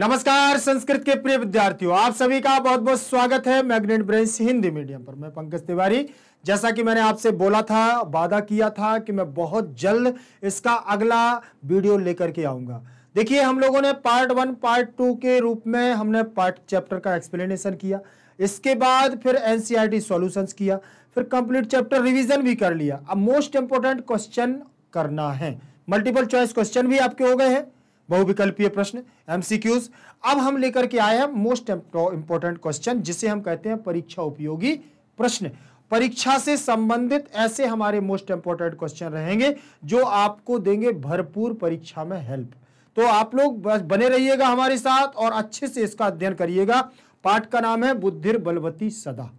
नमस्कार संस्कृत के प्रिय विद्यार्थियों आप सभी का बहुत बहुत स्वागत है मैग्नेट ब्रेंस हिंदी मीडियम पर मैं पंकज तिवारी जैसा कि मैंने आपसे बोला था वादा किया था कि मैं बहुत जल्द इसका अगला वीडियो लेकर के आऊंगा देखिए हम लोगों ने पार्ट वन पार्ट टू के रूप में हमने पार्ट चैप्टर का एक्सप्लेनेशन किया इसके बाद फिर एन सोल्यूशन किया फिर कंप्लीट चैप्टर रिविजन भी कर लिया अब मोस्ट इंपोर्टेंट क्वेश्चन करना है मल्टीपल चॉइस क्वेश्चन भी आपके हो गए हैं बहुविकल्पीय प्रश्न एमसीक्यूज अब हम लेकर के आए हैं मोस्ट इंपोर्टेंट क्वेश्चन जिसे हम कहते हैं परीक्षा उपयोगी प्रश्न परीक्षा से संबंधित ऐसे हमारे मोस्ट इंपोर्टेंट क्वेश्चन रहेंगे जो आपको देंगे भरपूर परीक्षा में हेल्प तो आप लोग बस बने रहिएगा हमारे साथ और अच्छे से इसका अध्ययन करिएगा पाठ का नाम है बुद्धिर बलवती सदा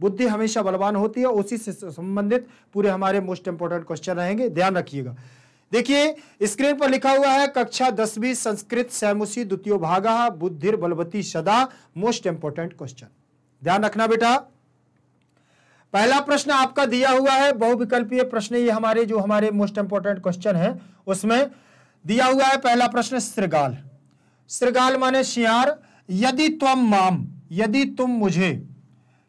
बुद्धि हमेशा बलवान होती है उसी से संबंधित पूरे हमारे मोस्ट इंपोर्टेंट क्वेश्चन रहेंगे ध्यान रखिएगा देखिए स्क्रीन पर लिखा हुआ है कक्षा दसवीं संस्कृत सैमुसी द्वितीय भागा बुद्धिर बलवती सदा मोस्ट इंपोर्टेंट क्वेश्चन ध्यान रखना बेटा पहला प्रश्न आपका दिया हुआ है बहुविकल्पीय प्रश्न ये हमारे जो हमारे मोस्ट इंपोर्टेंट क्वेश्चन है उसमें दिया हुआ है पहला प्रश्न श्रृगाल श्रृगाल माने शियार यदि तुम माम यदि तुम मुझे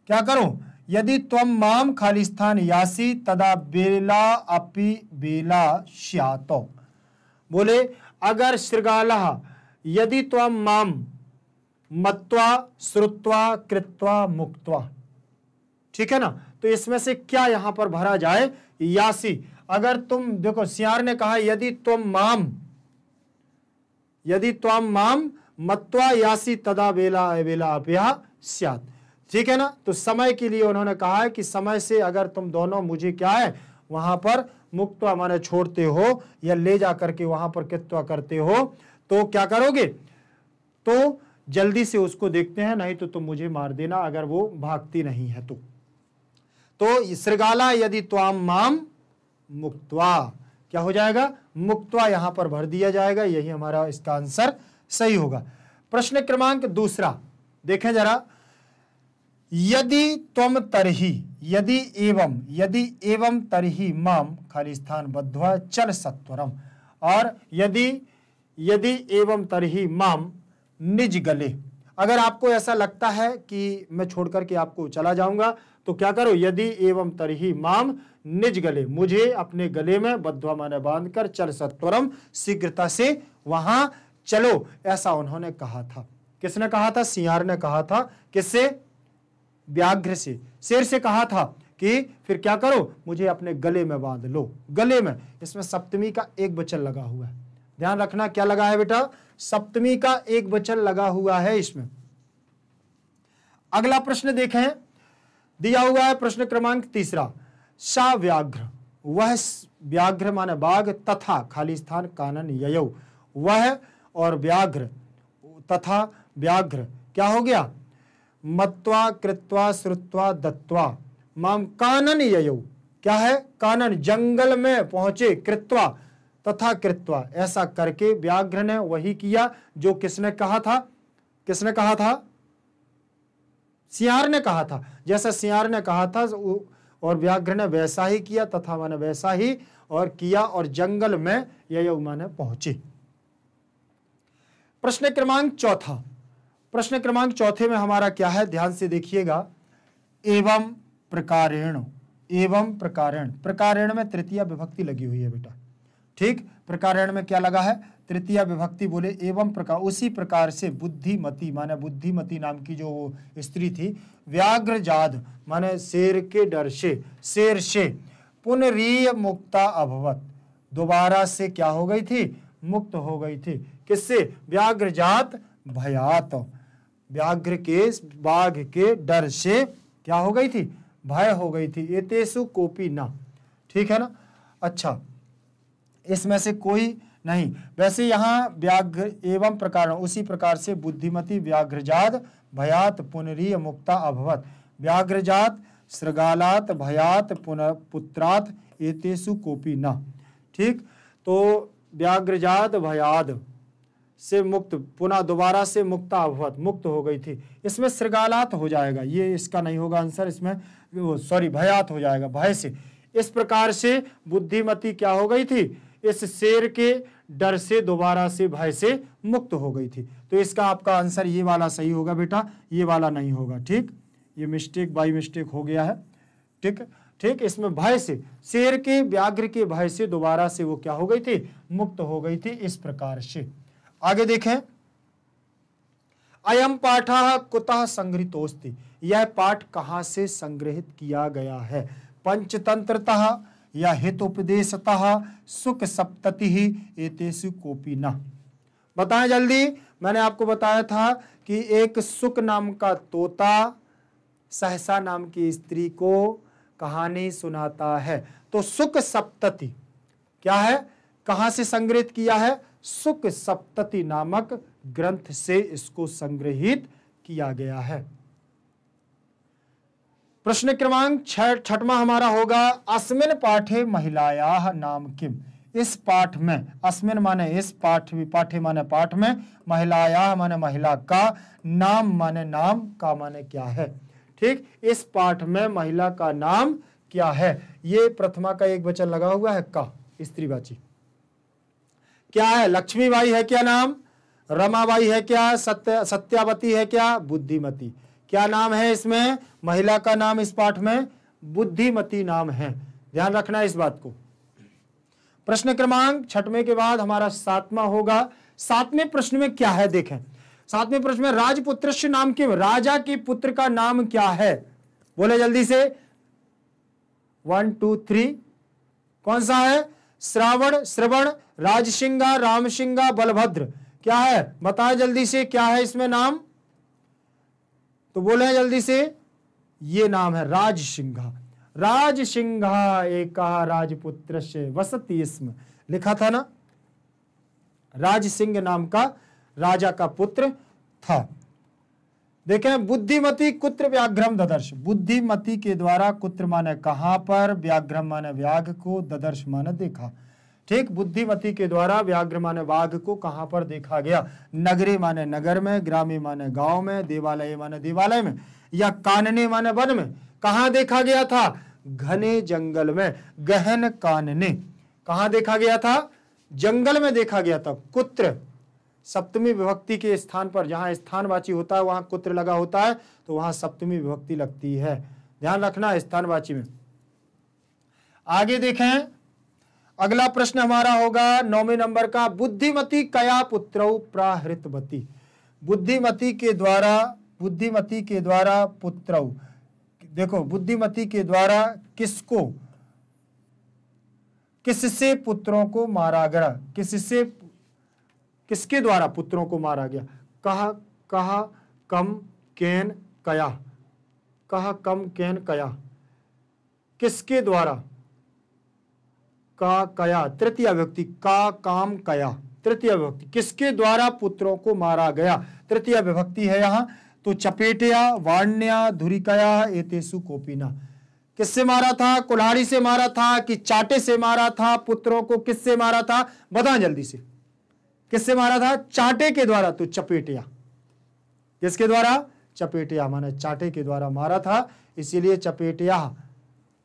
क्या करो यदि तम माम खालिस्थान यासी तदा बेला अपि बेला श्यातो बोले अगर श्रृगाल यदि तम माम मत्वा श्रुत्वा कृत्वा मुक्त्वा ठीक है ना तो इसमें से क्या यहां पर भरा जाए यासी अगर तुम देखो सियार ने कहा यदि तुम माम यदि तुम माम मत्वा यासी तदा बेला बेला अभ्या स्यात ठीक है ना तो समय के लिए उन्होंने कहा है कि समय से अगर तुम दोनों मुझे क्या है वहां पर मुक्तवा माने छोड़ते हो या ले जा करके वहां पर कित्वा करते हो तो क्या करोगे तो जल्दी से उसको देखते हैं नहीं तो तुम मुझे मार देना अगर वो भागती नहीं है तो तो श्रृगाला यदि त्वाम माम मुक्तवा क्या हो जाएगा मुक्तवा यहां पर भर दिया जाएगा यही हमारा इसका आंसर सही होगा प्रश्न क्रमांक दूसरा देखें जरा यदि तम तरही यदि एवं यदि एवं तरही माम खाली स्थान बद्धवा चल सत्वरम और यदि यदि एवं तरही माम निज गले अगर आपको ऐसा लगता है कि मैं छोड़ के आपको चला जाऊंगा तो क्या करो यदि एवं तरही माम निज गले मुझे अपने गले में बद्धवा माने बांध कर चल सत्वरम शीघ्रता से वहां चलो ऐसा उन्होंने कहा था किसने कहा था सियार ने कहा था किससे व्याघ्र से शेर से कहा था कि फिर क्या करो मुझे अपने गले में बांध लो गले में इसमें सप्तमी का एक बचन लगा हुआ है ध्यान रखना क्या लगा है बेटा सप्तमी का एक बचन लगा हुआ है इसमें अगला प्रश्न देखें दिया हुआ है प्रश्न क्रमांक तीसरा सा व्याघ्र वह व्याघ्र माने बाघ तथा खाली स्थान कानन यय वह और व्याघ्र तथा व्याघ्र क्या हो गया मत्वा कृत्वा श्रुत्वा दत्वा माम कानन ययो क्या है कानन जंगल में पहुंचे कृत्वा तथा कृत्वा ऐसा करके व्याघ्र ने वही किया जो किसने कहा था किसने कहा था सियार ने कहा था जैसा सियार ने कहा था और व्याघ्र ने वैसा ही किया तथा मैंने वैसा ही और किया और जंगल में ययौ मैंने पहुंचे प्रश्न क्रमांक चौथा प्रश्न क्रमांक चौथे में हमारा क्या है ध्यान से देखिएगा एवं प्रकारेण एवं प्रकारेण प्रकारेण में तृतीय विभक्ति लगी हुई है बेटा ठीक प्रकारेण में क्या लगा है तृतीय विभक्ति बोले एवं प्रकार उसी प्रकार से बुद्धिमती माने बुद्धिमती नाम की जो स्त्री थी व्याघ्र जाद माने शेर के डर से शेर से पुनरीय मुक्ता अभवत दोबारा से क्या हो गई थी मुक्त हो गई थी किससे व्याघ्र जात भयात व्याघ्र के बाघ के डर से क्या हो गई थी भय हो गई थी एतेसु कोपी ना ठीक है ना अच्छा इसमें से कोई नहीं वैसे यहाँ व्याघ्र एवं प्रकार उसी प्रकार से बुद्धिमती व्याघ्रजात भयात पुनरीय मुक्ता अभवत व्याघ्रजात श्रगालात भयात पुनः पुत्रात एतेसु कोपी न ठीक तो व्याघ्रजात भयाद से मुक्त पुनः दोबारा से मुक्ता अभवत मुक्त हो गई थी इसमें श्रृगालात हो जाएगा ये इसका नहीं होगा आंसर इसमें वो सॉरी भयात हो जाएगा भय से इस प्रकार से बुद्धिमती क्या हो गई थी इस शेर के डर से दोबारा से भय से मुक्त हो गई थी तो इसका आपका आंसर ये वाला सही होगा बेटा ये वाला नहीं होगा ठीक ये मिस्टेक बाई मिस्टेक हो गया है ठीक ठीक इसमें भय से शेर के व्याघ्र के भय से दोबारा से वो क्या हो गई थी मुक्त हो गई थी इस प्रकार से आगे देखें अयम पाठ कुतः संग्रहितोस्ति यह पाठ कहाँ से संग्रहित किया गया है पंचतंत्रतः या हितोपदेशतः सुख सप्तति एतेसु कोपी न बताएं जल्दी मैंने आपको बताया था कि एक सुख नाम का तोता सहसा नाम की स्त्री को कहानी सुनाता है तो सुख सप्तति क्या है कहाँ से संग्रहित किया है सुख सप्तति नामक ग्रंथ से इसको संग्रहित किया गया है प्रश्न क्रमांक छठवा हमारा होगा अस्मिन पाठे महिलाया नाम किम इस पाठ में अस्मिन माने इस पाठ भी पाठे माने पाठ में महिलाया माने महिला का नाम माने नाम का माने क्या है ठीक इस पाठ में महिला का नाम क्या है ये प्रथमा का एक वचन लगा हुआ है का स्त्रीवाची क्या है लक्ष्मीबाई है क्या नाम रमाबाई है क्या सत्य सत्यावती है क्या बुद्धिमती क्या नाम है इसमें महिला का नाम इस पाठ में बुद्धिमती नाम है ध्यान रखना इस बात को प्रश्न क्रमांक छठवें के बाद हमारा सातवां होगा सातवें प्रश्न में क्या है देखें सातवें प्रश्न में राजपुत्र नाम के राजा के पुत्र का नाम क्या है बोले जल्दी से वन टू थ्री कौन सा है श्रावण श्रवण राजसिंगा रामसिंगा बलभद्र क्या है बताएं जल्दी से क्या है इसमें नाम तो बोले जल्दी से ये नाम है राजसिंघा राजसिंघा एक राजपुत्र से वसती इसम लिखा था ना राज सिंह नाम का राजा का पुत्र था देखें बुद्धिमती कुत्र व्याघ्रम ददर्श बुद्धिमती के द्वारा कुत्र माने कहां पर व्याघ्रम माने व्याघ को ददर्श माने देखा ठीक बुद्धिमती के द्वारा व्याघ्र माने वाघ को कहां पर देखा गया नगरी माने नगर में ग्रामीण माने गांव में देवालय माने देवालय में या कानने माने वन में कहा देखा गया था घने जंगल में गहन कानने कहा देखा गया था जंगल में देखा गया था कुत्र सप्तमी विभक्ति के स्थान पर जहां स्थानवाची होता है वहां कुत्र लगा होता है तो वहां सप्तमी विभक्ति लगती है ध्यान रखना स्थानवाची में आगे देखें अगला प्रश्न हमारा होगा नौवे नंबर का बुद्धिमती कया पुत्र प्राहृतवती बुद्धिमती के द्वारा बुद्धिमती के द्वारा पुत्र देखो बुद्धिमती के द्वारा किसको किससे पुत्रों को मारा गया किससे किसके द्वारा पुत्रों को मारा गया कहा कहा कम कैन कया कहा कम कैन कया किसके द्वारा का कया तृतीय व्यक्ति का काम कया तृतीय व्यक्ति किसके द्वारा पुत्रों को मारा गया तृतीय विभक्ति है यहाँ तो चपेटिया वाण्या धुरिकया एतेसु कोपिना किससे मारा था कुल्हाड़ी से मारा था कि चाटे से मारा था पुत्रों को किससे मारा था बता जल्दी से किससे मारा था चाटे के द्वारा तो चपेटिया किसके द्वारा चपेटिया माने चाटे के द्वारा मारा था इसीलिए चपेटिया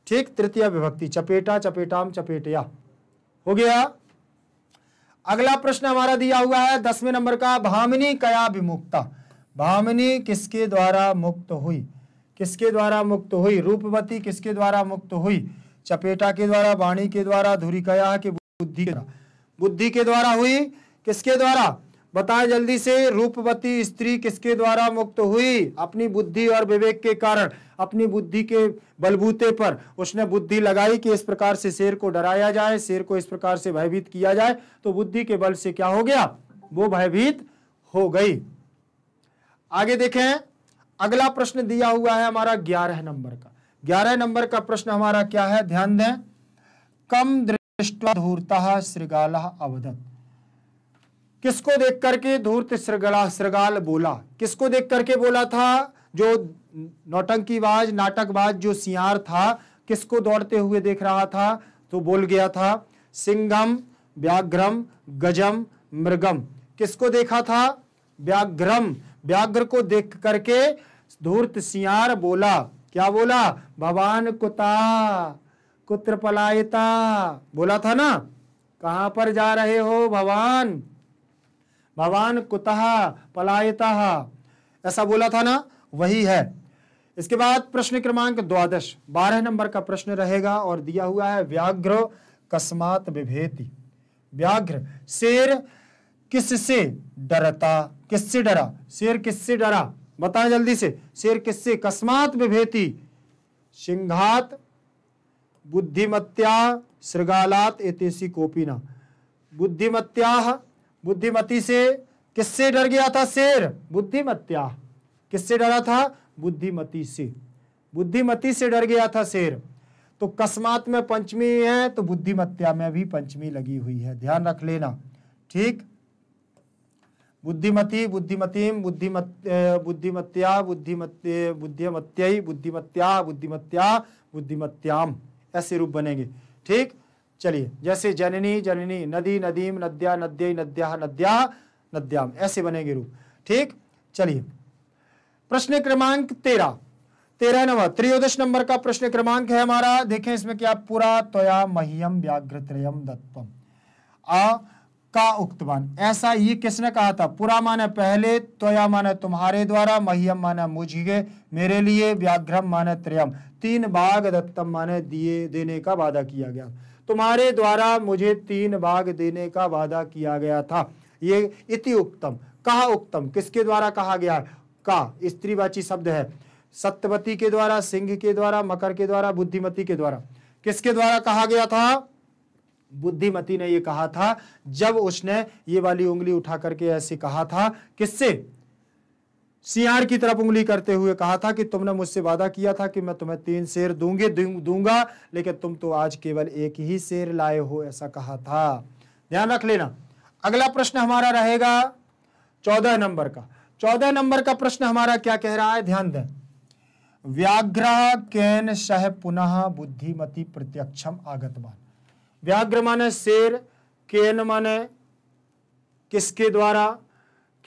ठीक तृतीय विभक्ति चपेटा चपेटाम चपेटया हो गया अगला प्रश्न हमारा दिया हुआ है दसवें नंबर का भामिनी कया विमुक्ता भामिनी किसके द्वारा मुक्त हुई किसके द्वारा मुक्त हुई रूपवती किसके द्वारा मुक्त हुई चपेटा के द्वारा वाणी के द्वारा धुरी कया के बुद्धि के द्वारा बुद्धि के द्वारा हुई किसके द्वारा बताएं जल्दी से रूपवती स्त्री किसके द्वारा मुक्त हुई अपनी बुद्धि और विवेक के कारण अपनी बुद्धि के बलबूते पर उसने बुद्धि लगाई कि इस प्रकार से शेर को डराया जाए शेर को इस प्रकार से भयभीत किया जाए तो बुद्धि के बल से क्या हो गया वो भयभीत हो गई आगे देखें अगला प्रश्न दिया हुआ है हमारा ग्यारह नंबर का ग्यारह नंबर का प्रश्न हमारा क्या है ध्यान दें कम दृष्टि धूर्ता श्रृगाला अवदत्त किसको देख करके धूर्त श्रृगला श्रृगाल बोला किसको देख करके बोला था जो नौटंकीबाज नाटकबाज जो सियार था किसको दौड़ते हुए देख रहा था तो बोल गया था सिंघम व्याघ्रम गजम मृगम किसको देखा था व्याघ्रम व्याघ्र को देख करके धूर्त सियार बोला क्या बोला भवान कुता कुत्र पलायता बोला था ना कहां पर जा रहे हो भगवान भवान कुतः पलायता ऐसा बोला था ना वही है इसके बाद प्रश्न क्रमांक द्वादश बारह नंबर का प्रश्न रहेगा और दिया हुआ है व्याघ्र कस्मात विभेति व्याघ्र शेर किससे डरता किससे डरा शेर किससे डरा बताएं जल्दी से शेर किससे कस्मात विभेति सिंघात बुद्धिमत्या श्रृगालात एतेसी कोपिना बुद्धिमत्या बुद्धिमती से किससे डर गया था शेर बुद्धिमत्या किससे डरा था बुद्धिमती से बुद्धिमती से डर गया था शेर तो कस्मात में पंचमी है तो बुद्धिमत्या में भी पंचमी लगी हुई है ध्यान रख लेना ठीक बुद्धिमती बुद्धिमतीम बुद्धिमत बुद्धिमत्या बुद्धिमत बुद्धिमत्यई बुद्धिमत्या बुद्धिमत्या बुद्धिमत्याम ऐसे रूप बनेंगे ठीक चलिए जैसे जननी जननी नदी नदीम नद्या नद्य नद्या नद्या नद्याम ऐसे बनेंगे रूप ठीक चलिए प्रश्न क्रमांक तेरह तेरह नंबर त्रियोदश नंबर का प्रश्न क्रमांक है हमारा देखें इसमें क्या पूरा त्वया मह्यम त्रयम दत्तम आ का उक्तवान ऐसा ये किसने कहा था पूरा माने पहले त्वया माने तुम्हारे द्वारा मह्यम माने मुझे मेरे लिए व्याघ्रम माने त्रयम तीन भाग दत्तम माने दिए देने का वादा किया गया तुम्हारे द्वारा मुझे तीन भाग देने का वादा किया गया था ये इति उक्तम कहा उक्तम किसके द्वारा कहा गया का स्त्रीवाची शब्द है सत्यवती के द्वारा सिंह के द्वारा मकर के द्वारा बुद्धिमती के द्वारा किसके द्वारा कहा गया था बुद्धिमती ने यह कहा था जब उसने ये वाली उंगली उठा करके ऐसे कहा था किससे सीआर की तरफ उंगली करते हुए कहा था कि तुमने मुझसे वादा किया था कि मैं तुम्हें तीन शेर दूंगी दूंगा लेकिन तुम तो आज केवल एक ही शेर लाए हो ऐसा कहा था ध्यान रख लेना अगला प्रश्न हमारा रहेगा चौदह नंबर का चौदह नंबर का प्रश्न हमारा क्या कह रहा है ध्यान दें व्याघ्र कैन सह पुनः बुद्धिमती प्रत्यक्षम आगतवान व्याघ्र माने शेर केन माने किसके द्वारा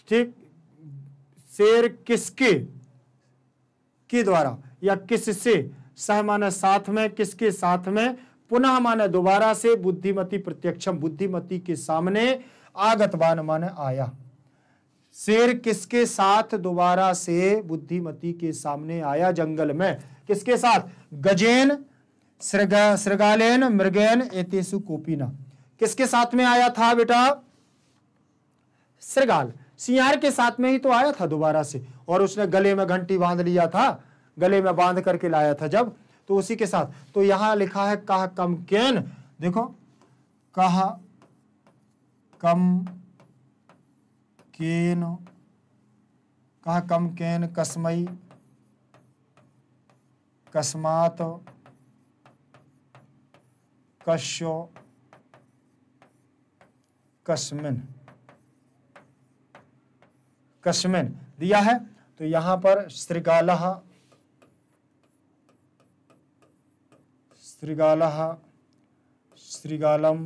ठीक शेर किसके के द्वारा या किससे सह माने साथ में किसके साथ में पुनः माने दोबारा से बुद्धिमती प्रत्यक्षम बुद्धिमती के सामने आगतवान माने आया शेर किसके साथ दोबारा से बुद्धिमती के सामने आया जंगल में किसके साथ गजेन श्रृगालेन मृगेन एतेसु कोपिना किसके साथ में आया था बेटा श्रृगाल सियार के साथ में ही तो आया था दोबारा से और उसने गले में घंटी बांध लिया था गले में बांध करके लाया था जब तो उसी के साथ तो यहां लिखा है कह कम केन देखो कह कम केन कहा कम केन कसमई कस्मात कश्यो कस्मिन कस्मिन दिया है तो यहां पर श्रीगाला श्रीगाला श्रीगालम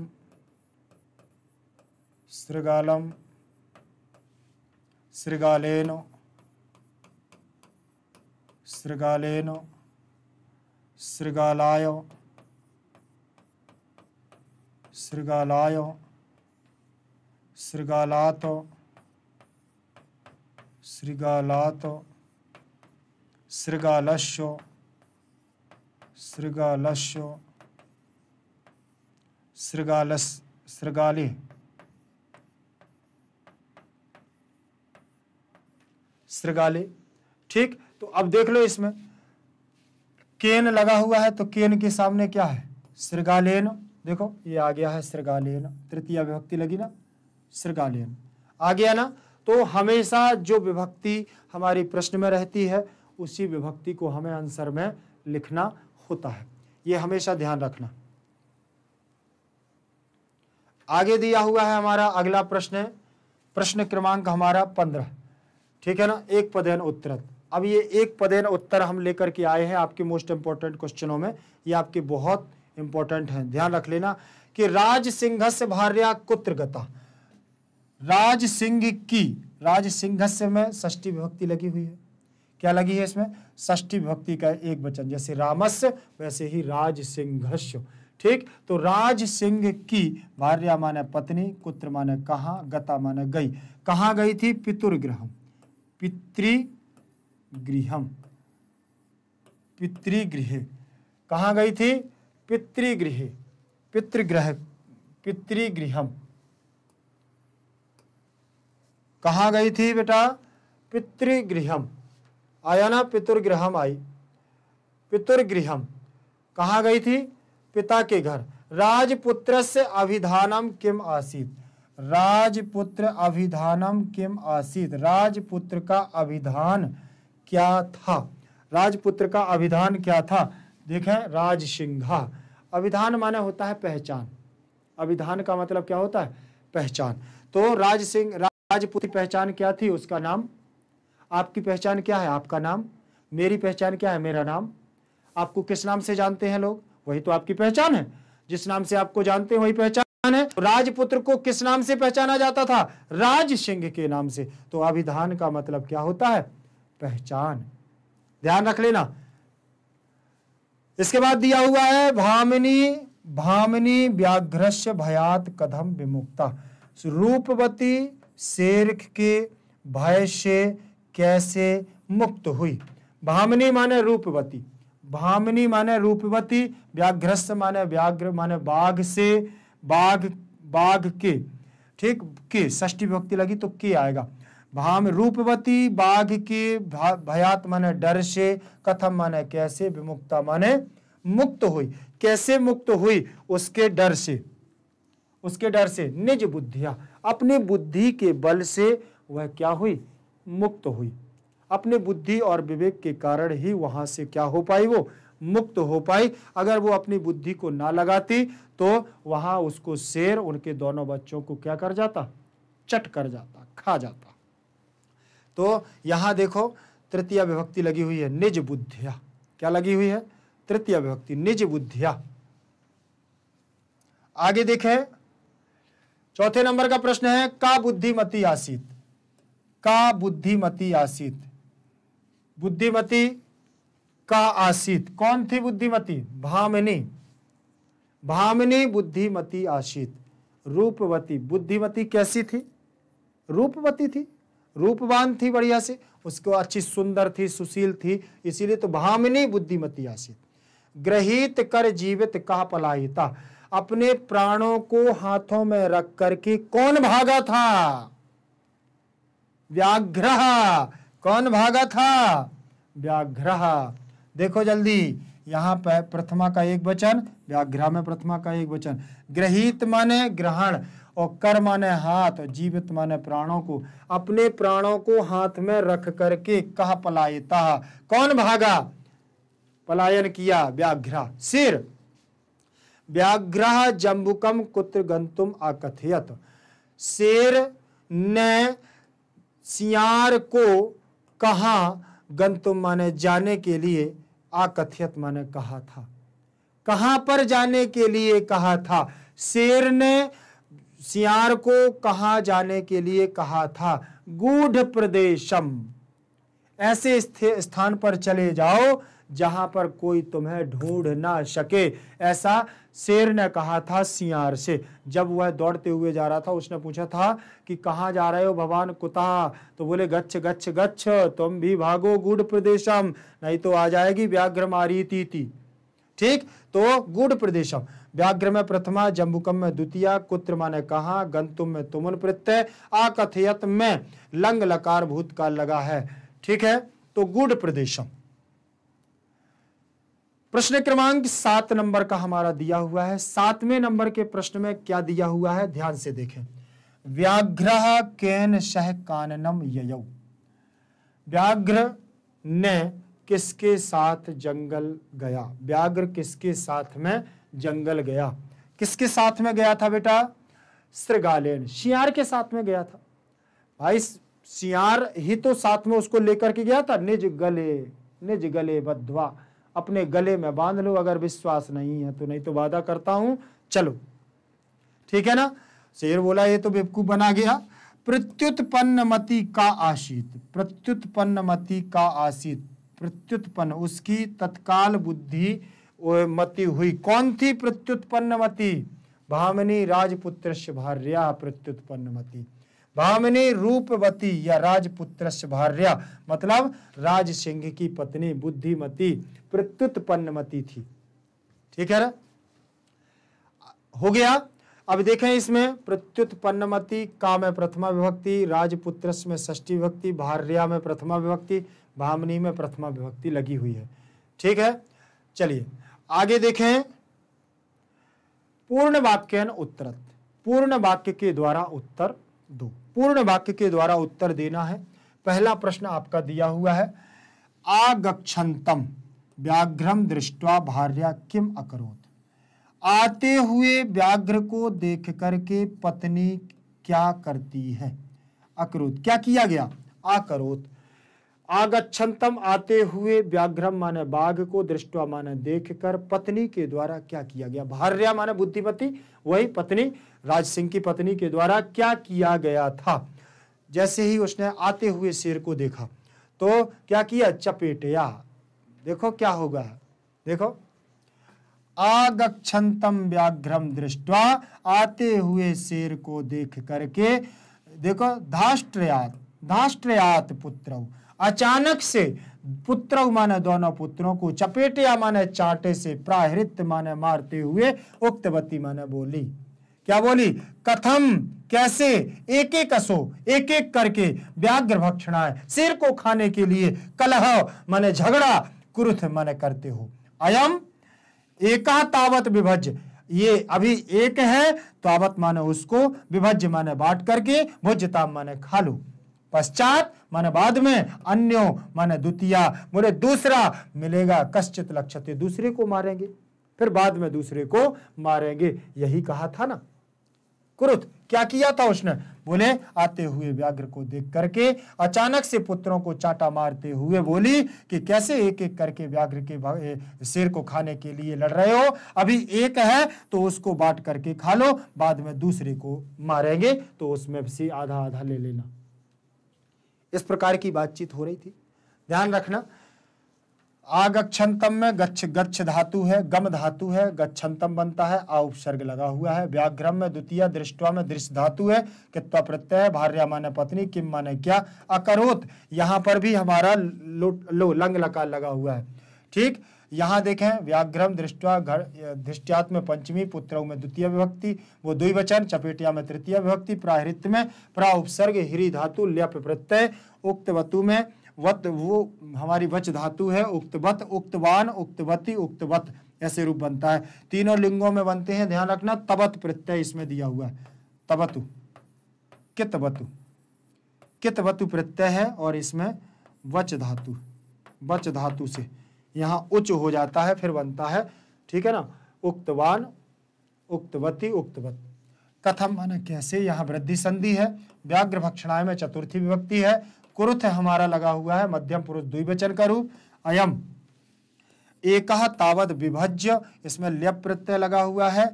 श्रीगालम श्रीगालेन श्रीगालेन श्रीगालाय श्रीगालाय श्रीगालात श्रृगालातो श्रृगालश्यो श्रृगालस श्रृगाले श्रृगाले ठीक तो अब देख लो इसमें केन लगा हुआ है तो केन के सामने क्या है श्रृगालेन देखो ये आ गया है श्रृगालेन तृतीय विभक्ति लगी ना श्रृगालेन आ गया ना तो हमेशा जो विभक्ति हमारी प्रश्न में रहती है उसी विभक्ति को हमें आंसर में लिखना होता है ये हमेशा ध्यान रखना आगे दिया हुआ है हमारा अगला प्रश्न प्रश्न क्रमांक हमारा पंद्रह ठीक है ना एक पदेन उत्तर अब ये एक पदेन उत्तर हम लेकर के आए हैं आपके मोस्ट इंपोर्टेंट क्वेश्चनों में ये आपके बहुत इंपॉर्टेंट हैं ध्यान रख लेना कि राज सिंह से कुत्र गता राज सिंह की राज सिंह में ष्टी विभक्ति लगी हुई है क्या लगी है इसमें षष्टी विभक्ति का एक वचन जैसे रामस्य वैसे ही राज सिंहस्य ठीक तो राज सिंह की भार्या माने पत्नी कुत्र माने कहा गता माने गई कहा गई थी पितुर्गृहम पितृगृहम पितृगृह कहा गई थी पितृगृह पितृग्रह पितृगृहम कहाँ गई थी बेटा पितृगृहम आया ना पितुर्गृहम आई पितुर्गृहम कहाँ गई थी पिता के घर राजपुत्र से अभिधानम किम आसीत राजपुत्र अभिधानम किम आसीत राजपुत्र का अभिधान क्या था राजपुत्र का अभिधान क्या था देखें राज सिंघा अभिधान माने होता है पहचान अभिधान का मतलब क्या होता है पहचान तो राज सिंह राजपूत की पहचान क्या थी उसका नाम आपकी पहचान क्या है आपका नाम मेरी पहचान क्या है मेरा नाम आपको किस नाम से जानते हैं लोग वही तो आपकी पहचान है जिस नाम से आपको जानते हैं वही पहचान है राजपुत्र को किस नाम से पहचाना जाता था राज सिंह के नाम से तो अभिधान का मतलब क्या होता है पहचान ध्यान रख लेना इसके बाद दिया हुआ है भामिनी भामिनी व्याघ्रश भयात कदम विमुक्ता रूपवती शेरख के भय से कैसे मुक्त हुई भामनी माने रूपवती भामनी माने रूपवती व्याघ्रस्त माने व्याघ्र माने बाघ से बाघ बाघ के ठीक के ष्टी भक्ति लगी तो के आएगा भाम रूपवती बाघ के भयात माने डर से कथम माने कैसे विमुक्ता माने मुक्त हुई कैसे मुक्त हुई उसके डर से उसके डर से निज बुद्धिया अपने बुद्धि के बल से वह क्या हुई मुक्त हुई अपने बुद्धि और विवेक के कारण ही वहां से क्या हो पाई वो मुक्त हो पाई अगर वो अपनी बुद्धि को ना लगाती तो वहां उसको शेर उनके दोनों बच्चों को क्या कर जाता चट कर जाता खा जाता तो यहां देखो तृतीय विभक्ति लगी हुई है निज बुद्धिया क्या लगी हुई है तृतीय विभक्ति निज बुद्धिया आगे देखें चौथे नंबर का प्रश्न है का बुद्धिमती आसित का बुद्धिमती आसित बुद्धिमती का आसित कौन थी बुद्धिमती भामिनी भामिनी बुद्धिमती आसित रूपवती बुद्धिमती कैसी थी रूपवती थी रूपवान थी बढ़िया से उसको अच्छी सुंदर थी सुशील थी इसीलिए तो भामिनी बुद्धिमती आसित ग्रहित कर जीवित कहा पलायिता अपने प्राणों को हाथों में रख करके कौन भागा था व्याघ्र कौन भागा था व्याघ्र देखो जल्दी यहां पर प्रथमा का एक वचन व्याघ्र में प्रथमा का एक वचन ग्रहित माने ग्रहण और कर माने हाथ और जीवित माने प्राणों को अपने प्राणों को हाथ में रख करके कहा पलायता कौन भागा पलायन किया व्याघ्र सिर व्याघ्र जम्बुकम कुत्र गंतुम अकथयत शेर ने सियार को कहा गंतुम माने जाने के लिए आकथियत माने कहा था कहाँ पर जाने के लिए कहा था शेर ने सियार को कहाँ जाने के लिए कहा था गूढ़ प्रदेशम ऐसे स्थान पर चले जाओ जहां पर कोई तुम्हें ढूंढ ना सके ऐसा शेर ने कहा था सियार से जब वह दौड़ते हुए जा रहा था उसने पूछा था कि कहाँ जा रहे हो भगवान कुता तो बोले गच्छ गच्छ गच्छ तुम भी भागो गुड़ प्रदेशम नहीं तो आ जाएगी व्याघ्र मारी तीति ठीक तो गुड़ प्रदेशम व्याघ्र में प्रथमा जम्बुकम में द्वितीय कुत्र ने कहा गंतुम में तुमन प्रत्यय आकथयत में लंग लकार भूतकाल लगा है ठीक है तो गुड़ प्रदेशम प्रश्न क्रमांक सात नंबर का हमारा दिया हुआ है सातवें नंबर के प्रश्न में क्या दिया हुआ है ध्यान से देखें व्याघ्र केन शह काननम व्याघ्र ने किसके साथ जंगल गया व्याघ्र किसके साथ में जंगल गया किसके साथ में गया था बेटा श्रृगालेन शियार के साथ में गया था भाई सियार ही तो साथ में उसको लेकर के गया था निज गले निज गले बद्वा अपने गले में बांध लो अगर विश्वास नहीं है तो नहीं तो वादा करता हूं चलो ठीक है ना शेर बोला ये तो बेवकूफ बना गया प्रत्युत्पन्न मती का आशित प्रत्युत्पन्न मती का आशित प्रत्युत्पन्न उसकी तत्काल बुद्धि मती हुई कौन थी प्रत्युत्पन्न मती भामिनी राजपुत्र भार्या प्रत्युत्पन्न मती भामिनी रूपवती या राजपुत्र भार्य मतलब राज सिंह की पत्नी बुद्धिमती प्रत्युत्पन्नमती थी ठीक है ना हो गया अब देखें इसमें प्रत्युत्पन्नमति का में प्रथमा विभक्ति राजपुत्र में षष्ठी विभक्ति भार्या में प्रथमा विभक्ति भामनी में प्रथमा विभक्ति लगी हुई है ठीक है चलिए आगे देखें पूर्ण वाक्यन उत्तरत पूर्ण वाक्य के द्वारा उत्तर दो पूर्ण वाक्य के द्वारा उत्तर देना है पहला प्रश्न आपका दिया हुआ है आगक्षंतम व्याघ्रम दृष्टवा भार्या किम अकरोत आते हुए व्याघ्र को देख करके पत्नी क्या करती है अकरोत क्या किया गया आकरोत आगच्छंतम आते हुए व्याघ्रम माने बाघ को दृष्टवा माने देखकर पत्नी के द्वारा क्या किया गया भार्या माने बुद्धिपति वही पत्नी राज सिंह की पत्नी के द्वारा क्या किया गया था जैसे ही उसने आते हुए शेर को देखा तो क्या किया चपेटया देखो क्या होगा देखो आगक्षंतम व्याघ्रम दृष्टवा आते हुए शेर को देख करके देखो धाष्ट्रयात धाष्ट्रयात पुत्र अचानक से पुत्र माने दोनों पुत्रों को चपेटिया माने चाटे से प्राहृत माने मारते हुए उक्तवती माने बोली क्या बोली कथम कैसे एक एक असो एक एक करके व्याघ्र भक्षणाएं शेर को खाने के लिए कलह माने झगड़ा कुरुथ माने करते हो अयम एका तावत विभज ये अभी एक है तावत माने उसको विभज्य माने बांट करके भुजता माने खा लो पश्चात माने बाद में अन्यो माने द्वितीय बोले दूसरा मिलेगा कश्चित लक्ष्य दूसरे को मारेंगे फिर बाद में दूसरे को मारेंगे यही कहा था ना कुरुत क्या किया था उसने बोले आते हुए व्याघ्र को देख करके अचानक से पुत्रों को चाटा मारते हुए बोली कि कैसे एक एक करके व्याघ्र के शेर को खाने के लिए लड़ रहे हो अभी एक है तो उसको बांट करके खा लो बाद में दूसरे को मारेंगे तो उसमें से आधा आधा ले लेना इस प्रकार की बातचीत हो रही थी ध्यान रखना आगक्षंतम में गच्छ गच्छ धातु है गम धातु है गच्छंतम बनता है आ उपसर्ग लगा हुआ है व्याघ्रम में द्वितीय दृष्टवा में दृश्य धातु है कित्वा प्रत्यय भार्य माने पत्नी किम माने क्या अकरोत यहां पर भी हमारा लो, लो लंग लकार लगा हुआ है ठीक यहाँ देखें व्याघ्रम दृष्टवा घर दृष्टियात में पंचमी पुत्र में द्वितीय विभक्ति वो द्विवचन चपेटिया में तृतीय विभक्ति प्राहृत में प्रा उपसर्ग हिरी धातु लप प्रत्यय उक्त वतु में वत वो हमारी वच धातु है उक्तवत उक्तवान उक्तवती उक्तवत ऐसे रूप बनता है तीनों लिंगों में बनते हैं ध्यान रखना तबत प्रत्यय इसमें दिया हुआ है तबतु कितबतु कितबतु प्रत्यय है और इसमें वच धातु वच धातु से यहाँ उच्च हो जाता है फिर बनता है ठीक है ना उक्तवान उक्तवती उक्तवत कथम माना कैसे यहाँ वृद्धि संधि है व्याघ्र भक्षणाय में चतुर्थी विभक्ति है कुरुथ हमारा लगा हुआ है मध्यम पुरुष द्विवचन का रूप अयम एक तावत विभज्य इसमें लेप प्रत्यय लगा हुआ है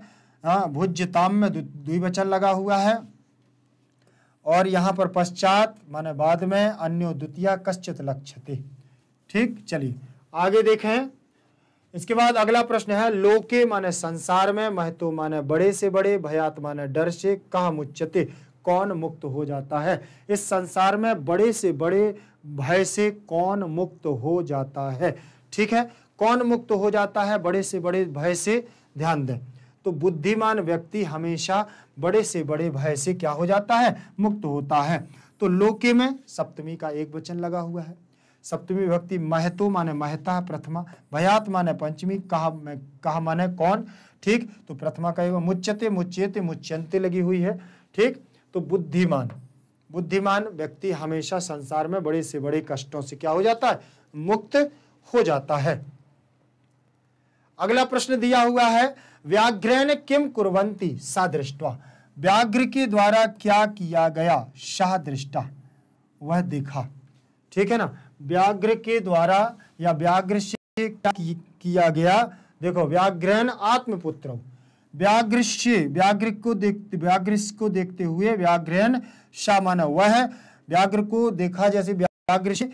हाँ, भुज्यताम में द्विवचन लगा हुआ है और यहाँ पर पश्चात माने बाद में अन्यो द्वितीय कश्चित लक्ष्य ठीक चलिए आगे देखें इसके बाद अगला प्रश्न है लोके माने संसार में महत्व माने बड़े से बड़े भयात माने डर से कहा मुच्चते कौन मुक्त हो जाता है इस संसार में बड़े से बड़े भय से कौन मुक्त हो जाता है ठीक है कौन मुक्त हो जाता है बड़े से बड़े भय से ध्यान दें तो बुद्धिमान व्यक्ति हमेशा बड़े से बड़े भय से क्या हो जाता है मुक्त होता है तो लोके में सप्तमी का एक वचन लगा हुआ है सप्तमी विभक्ति महतो माने महता प्रथमा भयात माने पंचमी कहा मैं कहा माने कौन ठीक तो प्रथमा का एवं मुच्यते मुच्यते मुच्यंते लगी हुई है ठीक तो बुद्धिमान बुद्धिमान व्यक्ति हमेशा संसार में बड़े से बड़े कष्टों से क्या हो जाता है मुक्त हो जाता है अगला प्रश्न दिया हुआ है व्याघ्रैन किम कुरंती सादृष्टवा व्याघ्र के द्वारा क्या किया गया शाह दृष्टा वह देखा ठीक है ना व्याघ्र के द्वारा या व्याघ्र से क्या किया गया देखो व्याघ्रहण आत्मपुत्र व्याघ्र से व्याघ्र को देखते व्याघ्र को देखते हुए व्याघ्रहण शामाना हुआ है व्याघ्र को देखा जैसे व्याघ्र से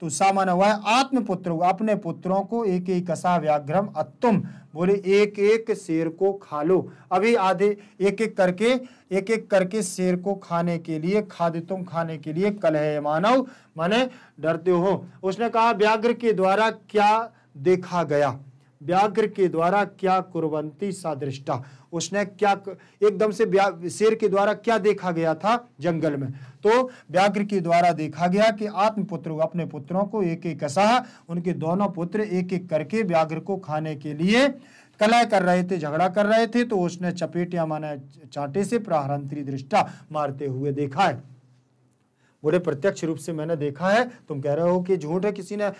तो सामान हुआ है आत्मपुत्र अपने पुत्रों को एक एक कसा व्याघ्रम अतुम बोले एक एक शेर को खा लो अभी आधे एक एक करके एक एक करके शेर को खाने के लिए खाद्य तुम खाने के लिए कल है मानव माने डरते हो उसने कहा व्याघ्र के द्वारा क्या देखा गया व्याघ्र के द्वारा क्या कुरबंती सादृष्टा उसने क्या एकदम से शेर के द्वारा क्या देखा गया था जंगल में तो व्याघ्र के द्वारा देखा गया कि आत्मपुत्र अपने पुत्रों को एक एक कसा उनके दोनों पुत्र एक एक करके व्याघ्र को खाने के लिए कलह कर रहे थे झगड़ा कर रहे थे तो उसने चपेटिया माना चाटे से प्राहरंत्री दृष्टा मारते हुए देखा है बोले प्रत्यक्ष रूप से मैंने देखा है तुम कह रहे हो कि झूठ है किसी ने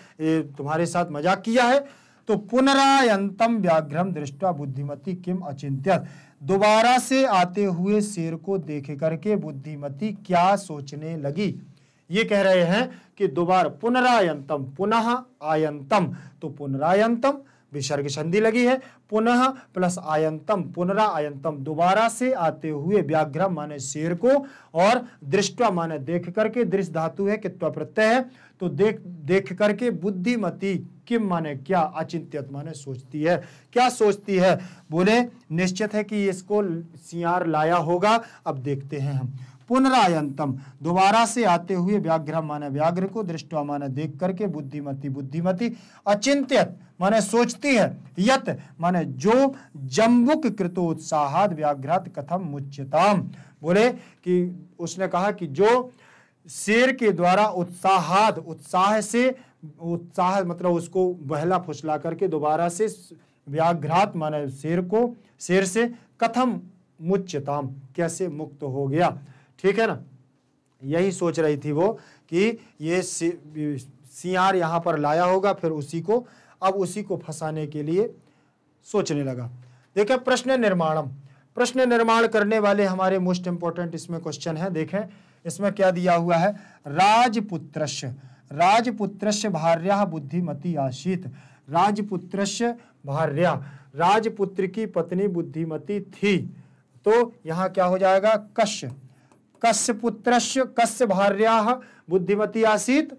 तुम्हारे साथ मजाक किया है तो पुनरायंतम व्याघ्रम दृष्टा बुद्धिमती किम अचिंत्य दोबारा से आते हुए शेर को देख करके बुद्धिमती क्या सोचने लगी ये कह रहे हैं कि दोबारा पुनरायंतम पुनः आयंतम तो पुनरायंतम विसर्ग संधि लगी है पुनः प्लस आयंतम पुनरा आयंतम दोबारा से आते हुए व्याघ्रम माने शेर को और दृष्टा माने देख करके दृश्य धातु है कि प्रत्यय है तो देख देख करके बुद्धिमती किम माने क्या अचिंत्यत माने सोचती है क्या सोचती है बोले निश्चित है कि इसको सियार लाया होगा अब देखते हैं हम पुनरायंतम दोबारा से आते हुए व्याघ्र माने व्याघ्र को दृष्टवा माने देख करके बुद्धिमती बुद्धिमती अचिंत्यत माने सोचती है यत माने जो जम्बुक कृतोत्साह व्याघ्रत कथम मुच्यताम बोले कि उसने कहा कि जो शेर के द्वारा उत्साह उत्साह से उत्साह मतलब उसको बहला फुसला करके दोबारा से व्याघ्रात माने शेर को शेर से कथम मुच्यताम कैसे मुक्त हो गया ठीक है ना यही सोच रही थी वो कि ये सियार यहाँ पर लाया होगा फिर उसी को अब उसी को फंसाने के लिए सोचने लगा देखें प्रश्न निर्माणम प्रश्न निर्माण करने वाले हमारे मोस्ट इम्पोर्टेंट इसमें क्वेश्चन है देखें इसमें क्या दिया हुआ है राजपुत्र राजपुत्र भार्या बुद्धिमती आशीत राजपुत्र भार्या राजपुत्र की पत्नी बुद्धिमती थी तो यहाँ क्या हो जाएगा कश्य कश्य पुत्र कश्य भार्या बुद्धिमती आसीत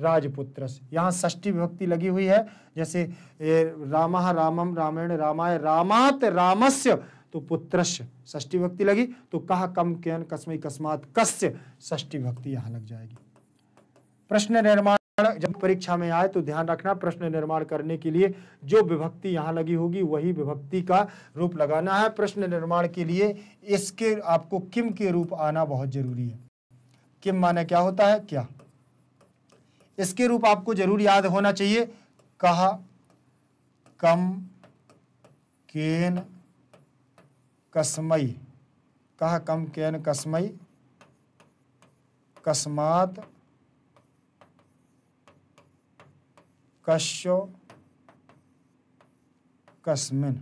राजपुत्र यहाँ ष्टी विभक्ति लगी हुई है जैसे रामा रामम रामेण रामाय रामात रामस्य तो पुत्रस्य ष्टी भक्ति लगी तो कहा कम केन कस्मय कस्मात कस्य ष्टी भक्ति यहां लग जाएगी प्रश्न निर्माण जब परीक्षा में आए तो ध्यान रखना प्रश्न निर्माण करने के लिए जो विभक्ति यहां लगी होगी वही विभक्ति का रूप लगाना है प्रश्न निर्माण के लिए इसके आपको किम के रूप आना बहुत जरूरी है किम माने क्या होता है क्या इसके रूप आपको जरूर याद होना चाहिए कहा कम केन कस्मई कह कम केन कस्मई कस्मात कश्यो कस्मिन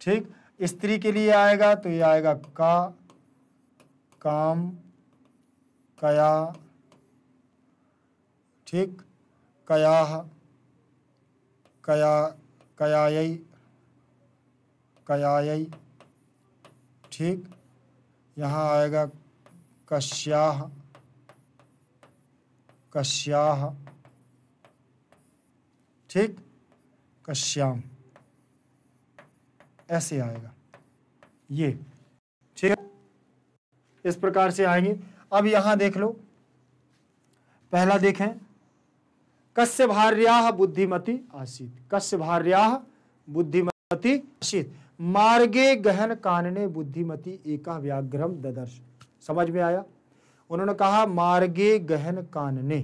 ठीक स्त्री के लिए आएगा तो ये आएगा का काम कया ठीक कया कया कयाई कयाई ठीक यहाँ आएगा कश्याह कश्याह ठीक कश्याम ऐसे आएगा ये ठीक इस प्रकार से आएंगे अब यहां देख लो पहला देखें कश्य भार्या बुद्धिमती आशीत कस्य भार्या बुद्धिमती आशीत मार्गे गहन कानने बुद्धिमती एका व्याघ्रम ददर्श समझ में आया उन्होंने कहा मार्गे गहन कानने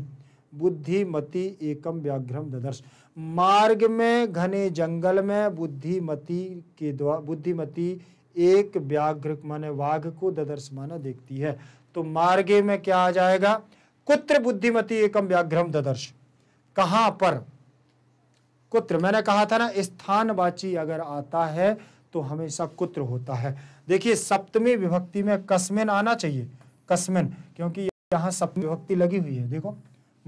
बुद्धिमती एकम व्याघ्रम ददर्श मार्ग में घने जंगल में बुद्धिमती के द्वारा बुद्धिमती एक व्याघ्र माने वाघ को ददर्श माना देखती है तो मार्गे में क्या आ जाएगा कुत्र बुद्धिमती एकम व्याघ्रम ददर्श कहाँ पर कुत्र मैंने कहा था ना स्थानवाची अगर आता है तो हमेशा कुत्र होता है देखिए सप्तमी विभक्ति में कस्मिन आना चाहिए कस्मिन क्योंकि यहाँ सप्तमी विभक्ति लगी हुई है देखो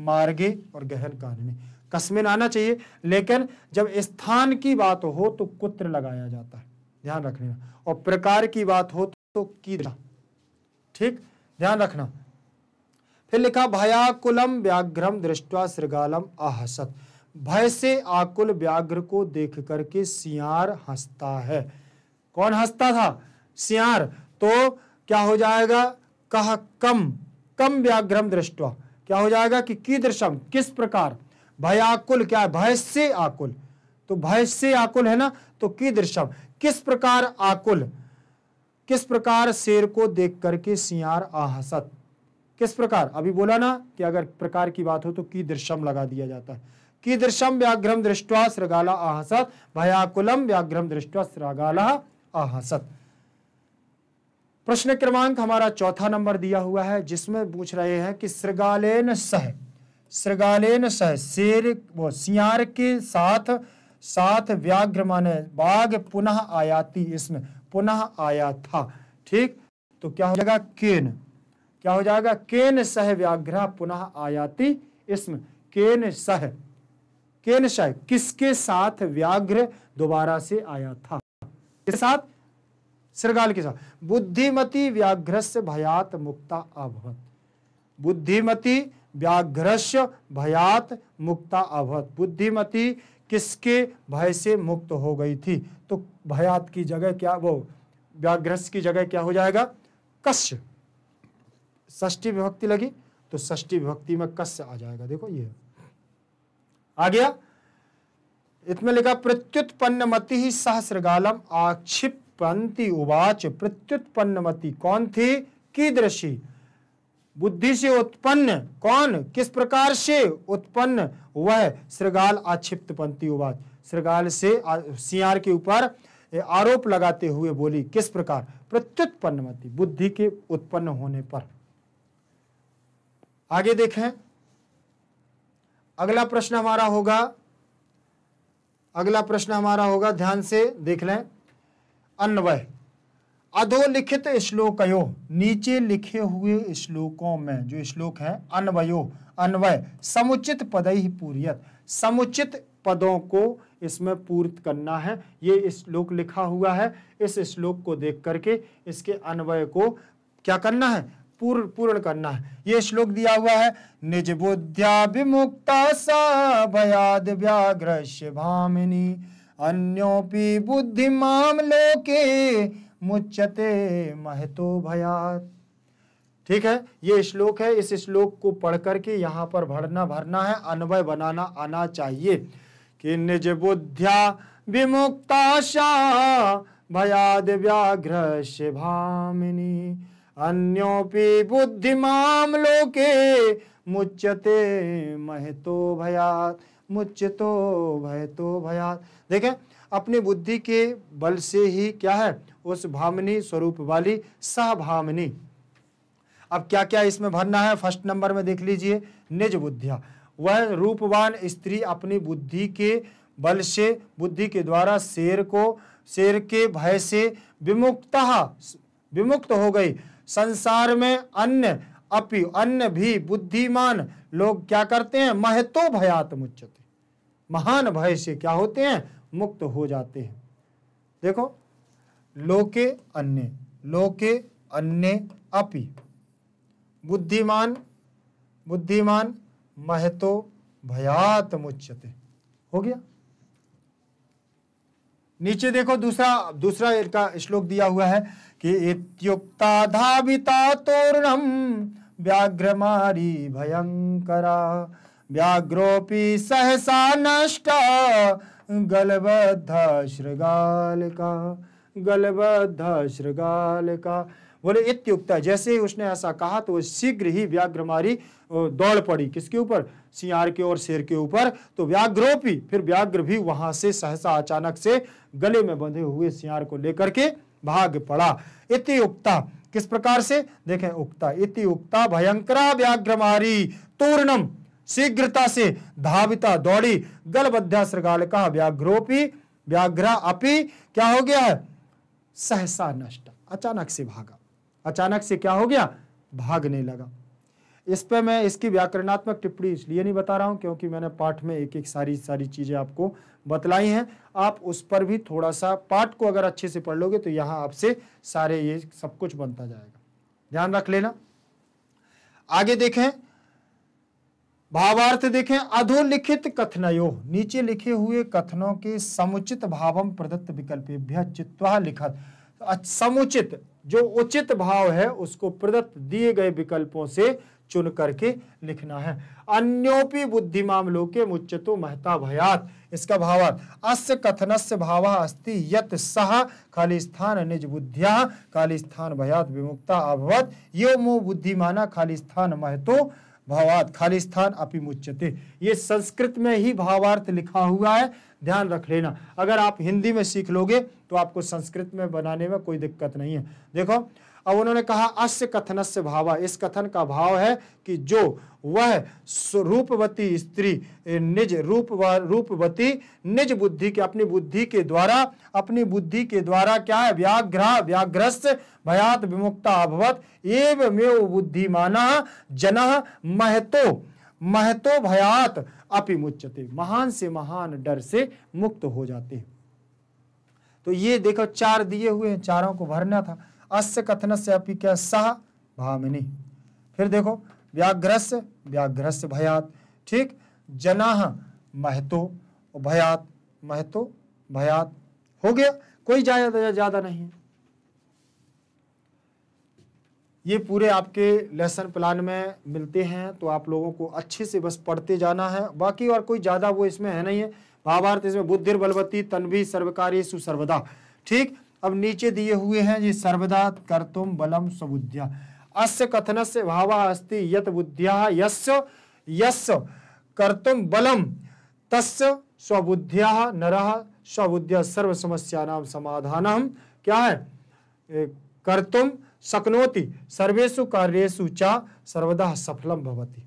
मार्गे और गहन कारण कस्मिन आना चाहिए लेकिन जब स्थान की बात हो तो कुत्र लगाया जाता है ध्यान रखना और प्रकार की बात हो तो कीड़ा ठीक ध्यान रखना फिर लिखा भयाकुलम व्याघ्रम दृष्टवा श्रृगालम आहसत भय से आकुल व्याघ्र को देख करके सियार हंसता है कौन हंसता था सियार तो क्या हो जाएगा कह कम कम व्याघ्रम दृष्टवा क्या हो जाएगा कि दृश्यम किस प्रकार भयाकुल क्या है भय से आकुल तो भय से आकुल है ना तो की दृश्यम किस प्रकार आकुल किस प्रकार शेर को देख करके सियार आहसत किस प्रकार अभी बोला ना कि अगर प्रकार की बात हो तो की दृश्यम लगा दिया जाता है कीदृशम व्याघ्रम दृष्टवा श्रृगाला आहसत भयाकुलम व्याघ्रम दृष्टवा श्रृगाला आहसत प्रश्न क्रमांक हमारा चौथा नंबर दिया हुआ है जिसमें पूछ रहे हैं कि श्रृगालेन सह श्रृगालेन सह शेर वो सियार के साथ साथ व्याघ्र माने बाघ पुनः आयाती इसमें पुनः आया था ठीक तो क्या हो जाएगा केन क्या हो जाएगा केन सह व्याघ्र पुनः आयाति इसमें केन सह केनशाय किसके साथ व्याघ्र दोबारा से आया था के साथ श्रृगाल के साथ बुद्धिमती व्याघ्रस्य भयात मुक्ता अभवत बुद्धिमती व्याघ्रस्य भयात मुक्ता अभवत बुद्धिमती किसके भय से मुक्त हो गई थी तो भयात की जगह क्या वो व्याघ्र की जगह क्या हो जाएगा कश्य ष्टी विभक्ति लगी तो ष्टी विभक्ति में कश्य आ जाएगा देखो ये आ गया इसमें लिखा मति ही सहस्रगालम आक्षिपंती उवाच मति कौन थी कीदृशी बुद्धि से उत्पन्न कौन किस प्रकार से उत्पन्न वह श्रृगाल आक्षिप्त पंथी उवाच श्रृगाल से सियार के ऊपर आरोप लगाते हुए बोली किस प्रकार प्रत्युत्पन्न मती बुद्धि के उत्पन्न होने पर आगे देखें अगला प्रश्न हमारा होगा अगला प्रश्न हमारा होगा ध्यान से देख लें अन्वय अधोलिखित श्लोकयो नीचे लिखे हुए श्लोकों में जो श्लोक है अन्वयो अन्वय समुचित पद ही पूरीयत समुचित पदों को इसमें पूर्त करना है ये श्लोक लिखा हुआ है इस श्लोक को देख करके इसके अन्वय को क्या करना है पूर्ण पूर्ण करना है ये श्लोक दिया हुआ है निज बुद्धिया विमुक्ता सा भयाद व्याघ्रश्य भामिनी अन्योपि माम लोके मुच्यते महतो भयात ठीक है ये श्लोक है इस श्लोक को पढ़ करके यहाँ पर भरना भरना है अन्वय बनाना आना चाहिए कि निज बुद्धिया विमुक्ता विमुक्ताशा भयाद व्याघ्र शिभामिनी अन्योपि बुद्धिमाम लोके मुच्यते महतो भयात मुच्यतो भयतो भयात देखें अपनी बुद्धि के बल से ही क्या है उस भामनी स्वरूप वाली सहभामनी अब क्या क्या इसमें भरना है फर्स्ट नंबर में देख लीजिए निज बुद्धिया वह रूपवान स्त्री अपनी बुद्धि के बल से बुद्धि के द्वारा शेर को शेर के भय से विमुक्ता विमुक्त हो गई संसार में अन्य अपि अन्य भी बुद्धिमान लोग क्या करते हैं महतो मुच्चते महान भय से क्या होते हैं मुक्त हो जाते हैं देखो लोके अन्य लोके अन्य अपि बुद्धिमान बुद्धिमान महतो भयात मुच्चते हो गया नीचे देखो दूसरा दूसरा का श्लोक दिया हुआ है कि इत्युक्ता धाविता तोरणम व्याघ्रमारी भयंकरा व्याघ्रोपी सहसा नष्ट गलबद्ध श्रृगाल का गलबद्ध श्रृगाल का बोले इत्युक्ता जैसे ही उसने ऐसा कहा तो शीघ्र ही व्याघ्रमारी दौड़ पड़ी किसके ऊपर सियार के और शेर के ऊपर तो व्याघ्रोपी फिर व्याघ्र भी वहां से सहसा अचानक से गले में बंधे हुए सियार को लेकर के भाग पड़ा इति उक्ता किस प्रकार से देखें उक्ता इति उक्ता भयंकरा व्याघ्रमारी तूर्णम शीघ्रता से धाविता दौड़ी गलबद्या श्रृगाल का व्याघ्रोपी व्याघ्रा अपी क्या हो गया है सहसा नष्ट अचानक से भागा अचानक से क्या हो गया भागने लगा इस पे मैं इसकी व्याकरणात्मक टिप्पणी इसलिए नहीं बता रहा हूं क्योंकि मैंने पाठ में एक एक सारी सारी चीज़ें आपको बतलाई हैं आप उस पर भी थोड़ा सा पाठ को अगर अच्छे से पढ़ लोगे तो यहाँ आपसे सारे ये सब कुछ बनता जाएगा ध्यान रख लेना आगे देखें भावार्थ देखें अधोलिखित कथनयो नीचे लिखे हुए कथनों के समुचित भावम प्रदत्त विकल्प चित्वा लिखत समुचित जो उचित भाव है उसको प्रदत्त दिए गए विकल्पों से चुन करके लिखना है अन्योपि बुद्धिमान लोके के मुच्चतो महता भयात इसका भावार्थ अस्य कथनस्य भाव अस्ति यत सह खाली स्थान निज बुद्धिया खाली स्थान भयात विमुक्ता अभवत यो मो बुद्धिमाना खाली स्थान महतो भावात खाली स्थान अपिमुच्यते ये संस्कृत में ही भावार्थ लिखा हुआ है ध्यान रख लेना अगर आप हिंदी में सीख लोगे तो आपको संस्कृत में बनाने में कोई दिक्कत नहीं है देखो अब उन्होंने कहा अस्य कथनस्य भावा इस कथन का भाव है कि जो वह रूपवती स्त्री निज रूप रूपवती निज बुद्धि के अपनी बुद्धि के द्वारा अपनी बुद्धि के द्वारा क्या है व्याघ्र व्याघ्रस्त भयात विमुक्ता अभवत एवमेव बुद्धिमाना जना महतो महतो भयात मुच्यते महान से महान डर से मुक्त हो जाते हैं तो ये देखो चार दिए हुए हैं चारों को भरना था अस्य कथन से अपी क्या सह भामिनी फिर देखो व्याघ्रस्य व्याघ्रस्य भयात ठीक जना महतो भयात महतो भयात हो गया कोई ज्यादा ज्यादा नहीं ये पूरे आपके लेसन प्लान में मिलते हैं तो आप लोगों को अच्छे से बस पढ़ते जाना है बाकी और कोई ज़्यादा वो इसमें है नहीं है भावार्थ इसमें बुद्धिर बलवती तनवी सर्वकारी सुसर्वदा ठीक अब नीचे दिए हुए हैं जी सर्वदा कर्तुम बलम सबुद्या अस्य कथन से भाव अस्थि यत बुद्ध्या यस्य यस्य कर्तुम बलम तस् स्वबुद्ध्या नर स्वबुद्ध्या सर्व समस्या नाम समाधान क्या है कर्तुम शक्नोति सर्वेशु कार्येशु चा सर्वदा सफलम भवती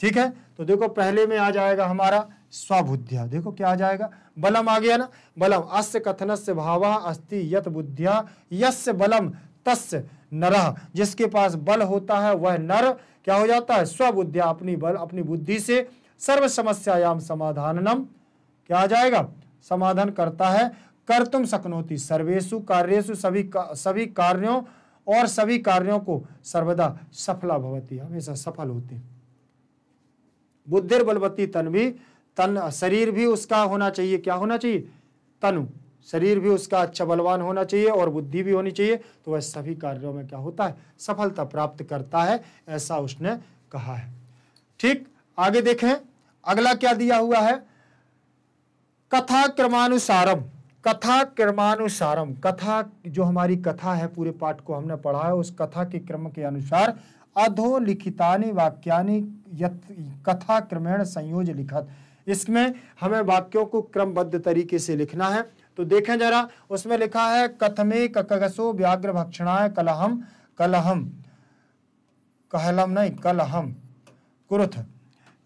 ठीक है तो देखो पहले में आ जाएगा हमारा स्वबुद्धिया देखो क्या आ जाएगा बलम आ गया ना बलम अस्य कथन से भाव अस्थि यत बुद्धिया यस्य बलम तस्य नरह जिसके पास बल होता है वह नर क्या हो जाता है स्वबुद्धिया अपनी बल अपनी बुद्धि से सर्व समस्यायाम समाधानम क्या आ जाएगा समाधान करता है कर तुम सकनोती सर्वेशु कार्येशु सभी का, सभी कार्यों और सभी कार्यों को सर्वदा सफला भवती हमेशा सफल होती बुद्धिर बलवती भी तन शरीर भी उसका होना चाहिए क्या होना चाहिए तनु शरीर भी उसका अच्छा बलवान होना चाहिए और बुद्धि भी होनी चाहिए तो वह सभी कार्यों में क्या होता है सफलता प्राप्त करता है ऐसा उसने कहा है ठीक आगे देखें अगला क्या दिया हुआ है कथा क्रमानुसारम कथा क्रमानुसारम कथा जो हमारी कथा है पूरे पाठ को हमने पढ़ा है उस कथा के क्रम के अनुसार अधोलिखितानि वाक्यानि यथ कथा क्रमेण संयोज लिखत इसमें हमें वाक्यों को क्रमबद्ध तरीके से लिखना है तो देखें जरा उसमें लिखा है कथमे ककसो व्याघ्र भक्षणाय कलहम कलहम कहलम नहीं कलहम कुरुथ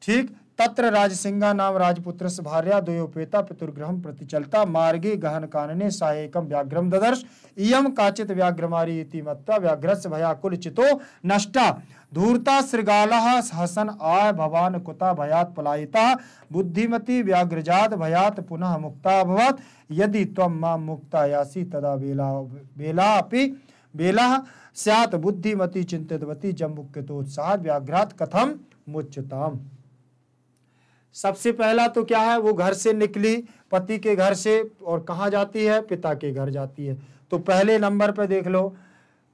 ठीक तत्र राजसिंगा नाम राजपुत्र भार्या द्वयोपेता पितुर्ग्रहम प्रतिचलता मार्गे गहन कानने सहायक व्याघ्रम ददर्श इम काचित व्याघ्रमारी मत्वा व्याघ्रस भयाकुल चितो नष्टा धूर्ता श्रृगाल हसन आय भवान कुता भयात पलायिता बुद्धिमती व्याघ्रजात भयात पुनः मुक्ता अभवत यदि तम माम मुक्ता यासी तदा बेला बेला अपी बेला सैत बुद्धिमती चिंतितवती जब मुक्तोत्साह व्याघ्रात कथम मुच्यताम सबसे पहला तो क्या है वो घर से निकली पति के घर से और कहाँ जाती है पिता के घर जाती है तो पहले नंबर पे देख लो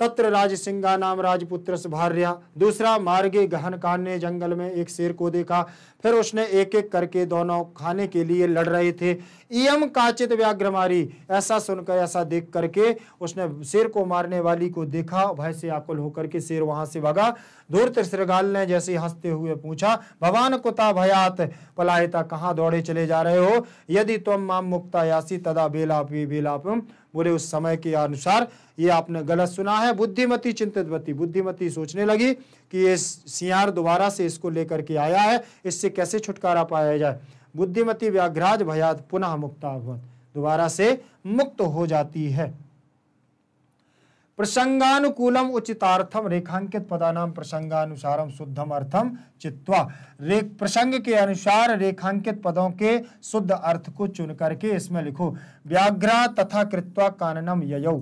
तत्र राज सिंगा नाम राजपुत्र भार्या दूसरा मार्गे गहन ने जंगल में एक शेर को देखा फिर उसने एक एक करके दोनों खाने के लिए लड़ रहे थे इम काचित व्याघ्रमारी ऐसा सुनकर ऐसा देख करके उसने शेर को मारने वाली को देखा भय से आकुल होकर के शेर वहां से भगा धूर्त श्रृगाल ने जैसे हंसते हुए पूछा भगवान कुता भयात पलायता कहाँ दौड़े चले जा रहे हो यदि तुम माम मुक्ता यासी तदा बेलापी बेलापम बोले उस समय के अनुसार ये आपने गलत सुना है बुद्धिमती चिंतित बुद्धिमती सोचने लगी कि ये सियार दोबारा से इसको लेकर के आया है इससे कैसे छुटकारा पाया जाए बुद्धिमती व्याघ्राज भयात पुनः मुक्ता दोबारा से मुक्त हो जाती है प्रसंगानुकूलम उचितार्थम रेखांकित पदानाम प्रसंगानुसारम शुद्धम अर्थम चित्वा रेख प्रसंग के अनुसार रेखांकित पदों के शुद्ध अर्थ को चुन करके इसमें लिखो व्याघ्रा तथा कृत्वा काननम ययौ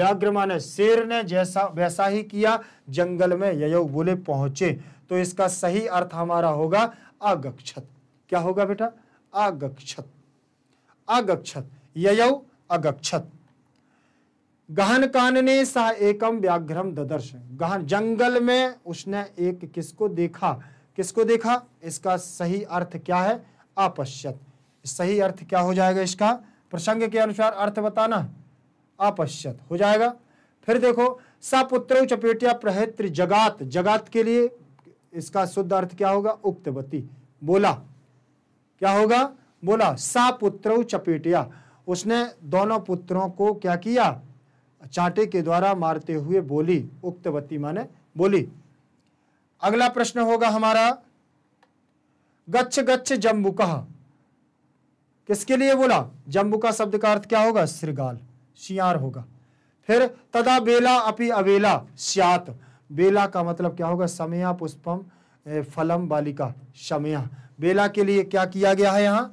व्याघ्र माने शेर ने जैसा वैसा ही किया जंगल में ययौ बोले पहुंचे तो इसका सही अर्थ हमारा होगा अगक्षत क्या होगा बेटा अगक्षत अगक्षत ययौ अगक्षत गहन कानने सा एकम व्याघ्रम ददर्श गहन जंगल में उसने एक किसको देखा किसको देखा इसका सही अर्थ क्या है अपश्यत सही अर्थ क्या हो जाएगा इसका प्रसंग के अनुसार अर्थ बताना अपश्यत हो जाएगा फिर देखो सपुत्र चपेटिया प्रहेत्र जगात जगात के लिए इसका शुद्ध अर्थ क्या होगा उक्तवती बोला क्या होगा बोला सपुत्र चपेटिया उसने दोनों पुत्रों को क्या किया चाटे के द्वारा मारते हुए बोली उक्तवती माने बोली अगला प्रश्न होगा हमारा गच्छ गच्छ जम्बुका किसके लिए बोला जम्बुका शब्द का अर्थ क्या होगा श्रृगाल शियार होगा फिर तदा बेला अपि अवेला श्यात बेला का मतलब क्या होगा समया पुष्पम फलम बालिका समया बेला के लिए क्या किया गया है यहाँ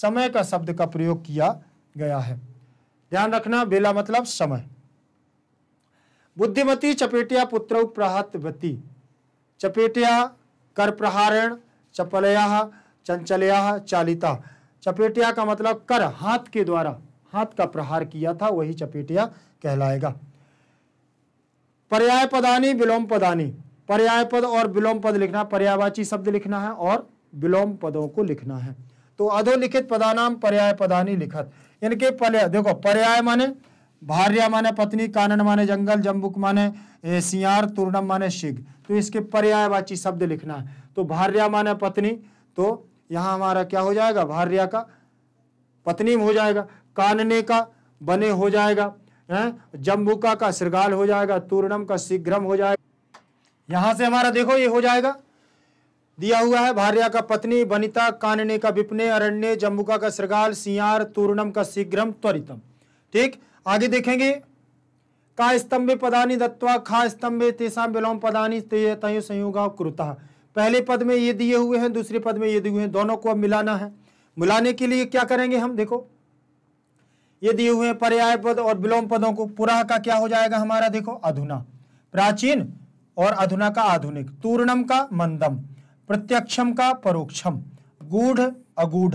समय का शब्द का प्रयोग किया गया है ध्यान रखना बेला मतलब समय बुद्धिमती चपेटिया पुत्र प्रहतवती चपेटिया कर प्रहारण चपलया चंचलया चालिता चपेटिया का मतलब कर हाथ के द्वारा हाथ का प्रहार किया था वही चपेटिया कहलाएगा पर्याय पदानी विलोम पदानी पर्याय पद और विलोम पद लिखना पर्यावाची शब्द लिखना है और विलोम पदों को लिखना है तो अधोलिखित पदानाम पर्याय पदानी लिखत इनके पर्याय देखो पर्याय माने भार्या माने पत्नी कानन माने जंगल जम्बुक माने सियार तुर्णम माने शिग तो इसके पर्यायवाची शब्द लिखना है तो भार्या माने पत्नी तो यहाँ हमारा क्या हो जाएगा भार्या का पत्नी हो जाएगा कानने का बने हो जाएगा जम्बुका का श्रृगाल हो जाएगा तूर्णम का शीघ्रम हो जाएगा यहां से हमारा देखो ये हो जाएगा दिया हुआ है भार्या का पत्नी बनिता कानने का विपने अरण्य जम्बुका का श्रृगाल सियार तूर्णम का शीघ्रम त्वरितम ठीक आगे देखेंगे का स्तंभ पदानी दत्वा खा स्तंभ तेसा विलोम पदानी तय संयोगा कृता पहले पद में ये दिए हुए हैं दूसरे पद में ये दिए हुए हैं दोनों को अब मिलाना है मिलाने के लिए क्या करेंगे हम देखो ये दिए हुए हैं पर्याय पद और विलोम पदों को पुरा का क्या हो जाएगा हमारा देखो अधुना प्राचीन और अधुना का आधुनिक तूर्णम का मंदम प्रत्यक्षम का परोक्षम गूढ़ अगूढ़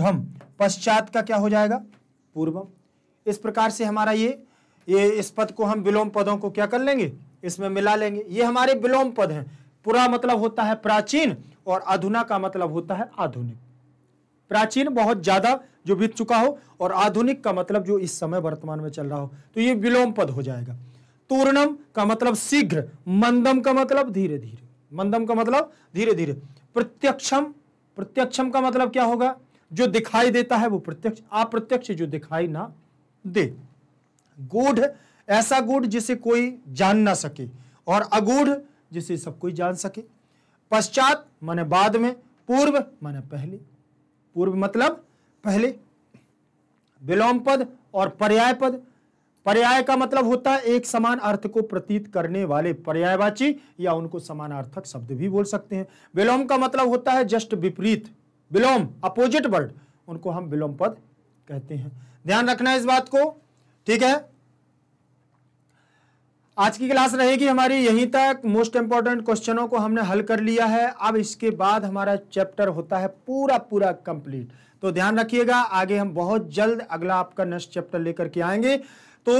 पश्चात का क्या हो जाएगा पूर्वम इस प्रकार से हमारा ये ये इस पद को हम विलोम पदों को क्या कर लेंगे इसमें मिला लेंगे ये हमारे विलोम पद हैं पूरा मतलब होता है प्राचीन और अधुना का मतलब होता है आधुनिक प्राचीन बहुत ज्यादा जो बीत चुका हो और आधुनिक का मतलब जो इस समय वर्तमान में चल रहा हो तो ये विलोम पद हो जाएगा तूर्णम का मतलब शीघ्र मंदम का मतलब धीरे धीरे मंदम का मतलब धीरे धीरे प्रत्यक्षम प्रत्यक्षम का मतलब क्या होगा जो दिखाई देता है वो प्रत्यक्ष अप्रत्यक्ष जो दिखाई ना दे गूढ़ ऐसा गूढ़ जिसे कोई जान ना सके और अगूढ़ जिसे सब कोई जान सके पश्चात माने बाद में पूर्व माने पहले पूर्व मतलब पहले विलोम पद और पर्याय पद पर्याय का मतलब होता है एक समान अर्थ को प्रतीत करने वाले पर्यायवाची या उनको समानार्थक शब्द भी बोल सकते हैं विलोम का मतलब होता है जस्ट विपरीत विलोम अपोजिट वर्ड उनको हम विलोम पद कहते हैं ध्यान रखना इस बात को ठीक है आज की क्लास रहेगी हमारी यहीं तक मोस्ट इंपॉर्टेंट क्वेश्चनों को हमने हल कर लिया है अब इसके बाद हमारा चैप्टर होता है पूरा पूरा कंप्लीट तो ध्यान रखिएगा आगे हम बहुत जल्द अगला आपका नेक्स्ट चैप्टर लेकर के आएंगे तो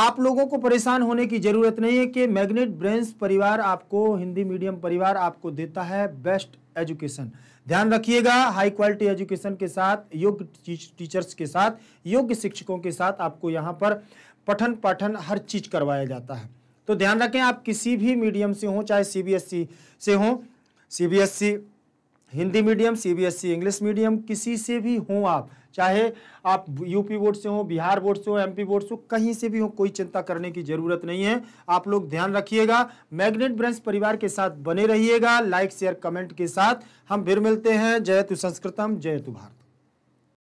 आप लोगों को परेशान होने की ज़रूरत नहीं है कि मैग्नेट ब्रेंस परिवार आपको हिंदी मीडियम परिवार आपको देता है बेस्ट एजुकेशन ध्यान रखिएगा हाई क्वालिटी एजुकेशन के साथ योग्य टीचर्स के साथ योग्य शिक्षकों के साथ आपको यहाँ पर पठन पाठन हर चीज़ करवाया जाता है तो ध्यान रखें आप किसी भी मीडियम से हों चाहे सीबीएसई से हों CBSE Hindi medium CBSE English medium किसी से भी हों आप चाहे आप यूपी बोर्ड से हो बिहार बोर्ड से हो एमपी बोर्ड से हो कहीं से भी हो कोई चिंता करने की जरूरत नहीं है आप लोग ध्यान रखिएगा मैग्नेट ब्रांच परिवार के साथ बने रहिएगा लाइक शेयर कमेंट के साथ हम फिर मिलते हैं जय तु संस्कृतम जय तु भारत